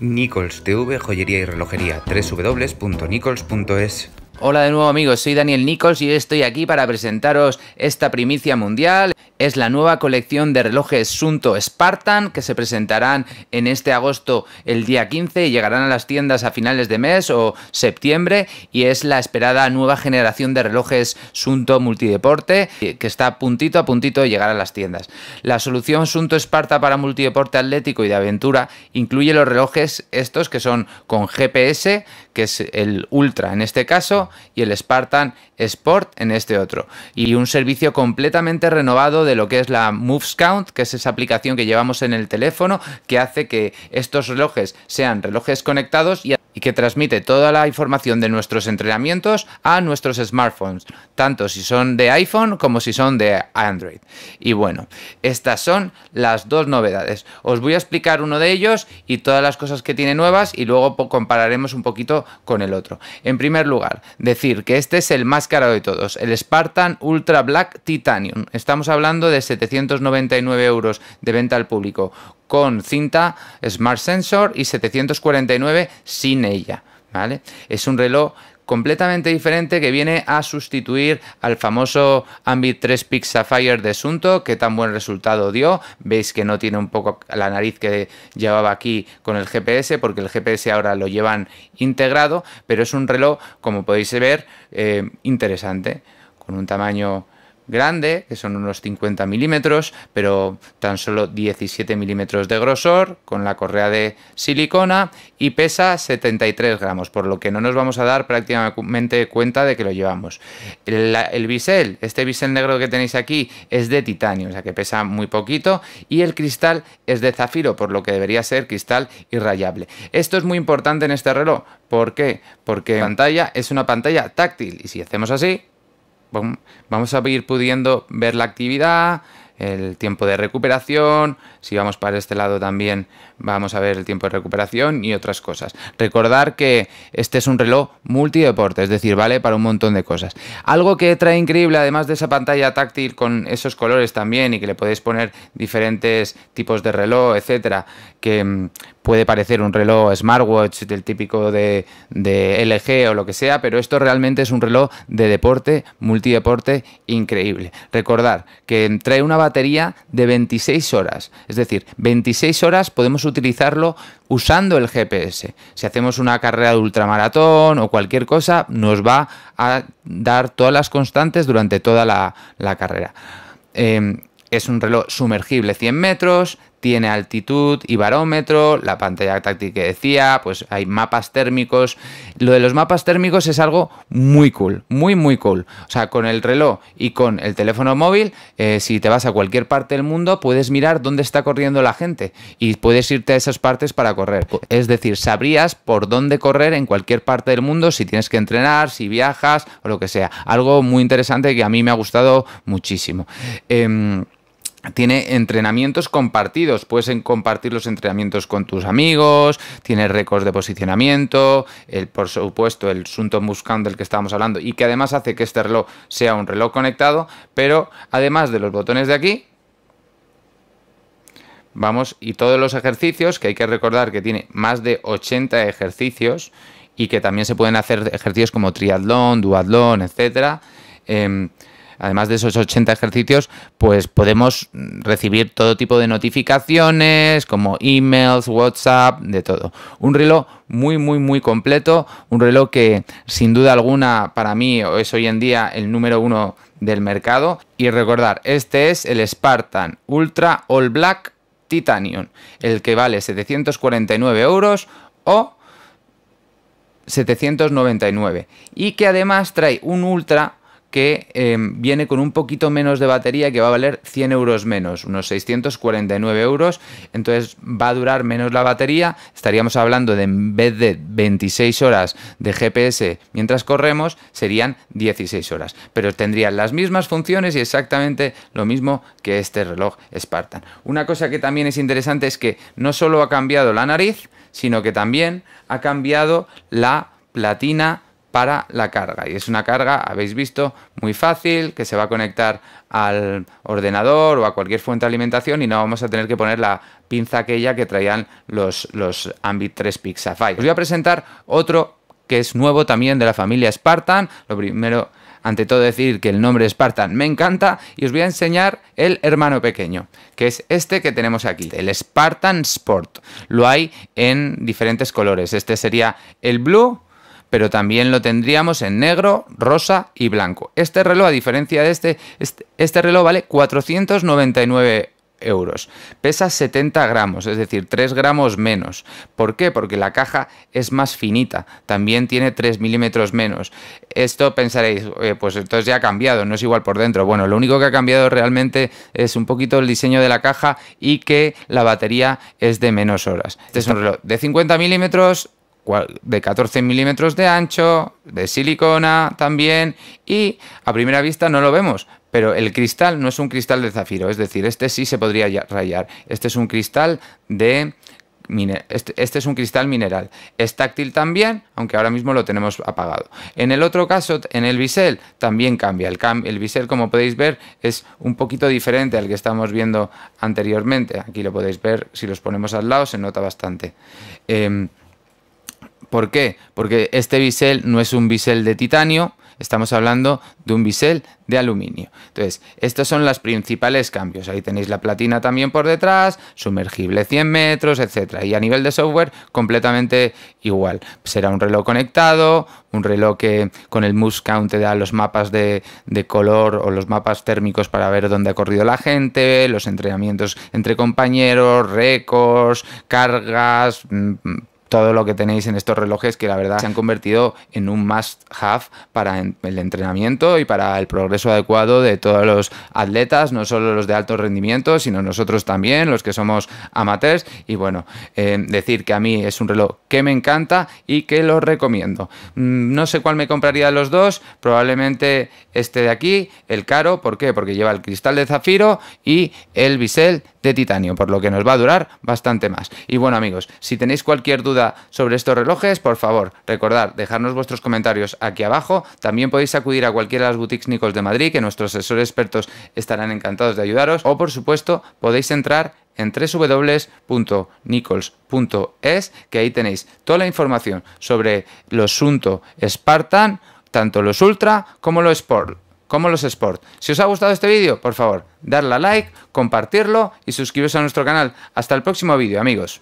Nichols TV Joyería y Relojería www.nichols.es Hola de nuevo amigos, soy Daniel Nichols y estoy aquí para presentaros esta primicia mundial. Es la nueva colección de relojes Sunto Spartan que se presentarán en este agosto el día 15 y llegarán a las tiendas a finales de mes o septiembre y es la esperada nueva generación de relojes Sunto multideporte que está puntito a puntito de llegar a las tiendas. La solución Sunto Esparta para multideporte atlético y de aventura incluye los relojes estos que son con GPS, que es el Ultra en este caso, y el Spartan Sport en este otro. Y un servicio completamente renovado de lo que es la Moves Count, que es esa aplicación que llevamos en el teléfono que hace que estos relojes sean relojes conectados y que transmite toda la información de nuestros entrenamientos a nuestros smartphones, tanto si son de iPhone como si son de Android. Y bueno, estas son las dos novedades. Os voy a explicar uno de ellos y todas las cosas que tiene nuevas y luego compararemos un poquito con el otro. En primer lugar, decir que este es el más caro de todos, el Spartan Ultra Black Titanium. Estamos hablando de 799 euros de venta al público con cinta Smart Sensor y 749 sin ella. ¿Vale? Es un reloj completamente diferente que viene a sustituir al famoso Ambit 3 Peak Fire de Sunto, que tan buen resultado dio. Veis que no tiene un poco la nariz que llevaba aquí con el GPS, porque el GPS ahora lo llevan integrado, pero es un reloj, como podéis ver, eh, interesante, con un tamaño grande, que son unos 50 milímetros, pero tan solo 17 milímetros de grosor, con la correa de silicona y pesa 73 gramos, por lo que no nos vamos a dar prácticamente cuenta de que lo llevamos. El, bisel, este bisel negro que tenéis aquí, es de titanio, o sea que pesa muy poquito, y el cristal es de zafiro, por lo que debería ser cristal irrayable. Esto es muy importante en este reloj, ¿por qué? Porque pantalla es una pantalla táctil, y si hacemos así, vamos a ir pudiendo ver la actividad, el tiempo de recuperación, si vamos para este lado también vamos a ver el tiempo de recuperación y otras cosas. Recordar que este es un reloj multideporte, es decir, vale para un montón de cosas. Algo que trae increíble, además de esa pantalla táctil con esos colores también y que le podéis poner diferentes tipos de reloj, etcétera, que mm, puede parecer un reloj smartwatch del típico de, LG o lo que sea, pero esto realmente es un reloj de deporte, multideporte, increíble. Recordar que trae una batería de 26 horas, es decir, 26 horas podemos utilizarlo usando el GPS. Si hacemos una carrera de ultramaratón o cualquier cosa, nos va a dar todas las constantes durante toda la, carrera. Em, es un reloj sumergible 100 metros, tiene altitud y barómetro, la pantalla táctil que decía, pues hay mapas térmicos. Lo de los mapas térmicos es algo muy cool, muy muy cool. O sea, con el reloj y con el teléfono móvil, eh, si te vas a cualquier parte del mundo, puedes mirar dónde está corriendo la gente y puedes irte a esas partes para correr. Es decir, sabrías por dónde correr en cualquier parte del mundo si tienes que entrenar, si viajas o lo que sea. Algo muy interesante que a mí me ha gustado muchísimo. Em, tiene entrenamientos compartidos. Puedes compartir los entrenamientos con tus amigos, tiene récords de posicionamiento, por supuesto el Sunto buscando del que estábamos hablando y que además hace que este reloj sea un reloj conectado, pero además de los botones de aquí, vamos, y todos los ejercicios, que hay que recordar que tiene más de 80 ejercicios y que también se pueden hacer ejercicios como triatlón, duatlón, etcétera. Em, además de esos 80 ejercicios, pues podemos recibir todo tipo de notificaciones, como emails, WhatsApp, de todo. Un reloj muy, muy, muy completo, un reloj que sin duda alguna para mí es hoy en día el número uno del mercado. Y recordar, este es el Spartan Ultra All Black Titanium, el que vale 749 euros o 799 y que además trae un ultra que em, viene con un poquito menos de batería que va a valer 100 euros menos, unos 649 euros. Entonces va a durar menos la batería. Estaríamos hablando de en vez de 26 horas de GPS mientras corremos, serían 16 horas. Pero tendrían las mismas funciones y exactamente lo mismo que este reloj Spartan. Una cosa que también es interesante es que no solo ha cambiado la nariz, sino que también ha cambiado la platina para la carga. Y es una carga, habéis visto, muy fácil, que se va a conectar al ordenador o a cualquier fuente de alimentación y no vamos a tener que poner la pinza aquella que traían los, los Ambit 3 Pixafy. Os voy a presentar otro que es nuevo también de la familia Spartan. Lo primero, ante todo decir que el nombre Spartan me encanta y os voy a enseñar el hermano pequeño, que es este que tenemos aquí, el Spartan Sport. Lo hay en diferentes colores. Este sería el blue, pero también lo tendríamos en negro, rosa y blanco. Este reloj, a diferencia de este, este, este reloj vale 499 euros. Pesa 70 gramos, es decir, 3 gramos menos. ¿Por qué? Porque la caja es más finita, también tiene 3 milímetros menos. Esto pensaréis, pues entonces ya ha cambiado, no es igual por dentro. Bueno, lo único que ha cambiado realmente es un poquito el diseño de la caja y que la batería es de menos horas. Este es un reloj de 50 milímetros, de 14 milímetros de ancho, de silicona también, y a primera vista no lo vemos, pero el cristal no es un cristal de zafiro, es decir, este sí se podría rayar, este es un cristal de... Este, este, es un cristal mineral. Es táctil también, aunque ahora mismo lo tenemos apagado. En el otro caso, en el bisel, también cambia. El, el bisel, como podéis ver, es un poquito diferente al que estamos viendo anteriormente. Aquí lo podéis ver, si los ponemos al lado se nota bastante. Em, ¿Por qué? Porque este bisel no es un bisel de titanio, estamos hablando de un bisel de aluminio. Entonces, estos son los principales cambios. Ahí tenéis la platina también por detrás, sumergible 100 metros, etc. Y a nivel de software, completamente igual. Será un reloj conectado, un reloj que con el Moose Count te da los mapas de, de color o los mapas térmicos para ver dónde ha corrido la gente, los entrenamientos entre compañeros, récords, cargas, mm, mm, todo lo que tenéis en estos relojes que la verdad se han convertido en un must have para el entrenamiento y para el progreso adecuado de todos los atletas, no solo los de alto rendimiento, sino nosotros también, los que somos amateurs. Y bueno, eh, decir que a mí es un reloj que me encanta y que lo recomiendo. Mm, no sé cuál me compraría de los dos, probablemente este de aquí, el caro, ¿por qué? Porque lleva el cristal de zafiro y el bisel de titanio, por lo que nos va a durar bastante más. Y bueno amigos, si tenéis cualquier duda sobre estos relojes, por favor, recordad dejarnos vuestros comentarios aquí abajo. También podéis acudir a cualquiera de las boutiques Nichols de Madrid, que nuestros asesores expertos estarán encantados de ayudaros. O por supuesto, podéis entrar en www.nichols.es, que ahí tenéis toda la información sobre los Sunto Spartan, tanto los Ultra como los Sport como los Sport. Si os ha gustado este vídeo, por favor, darle a like, compartirlo y suscribiros a nuestro canal. Hasta el próximo vídeo, amigos.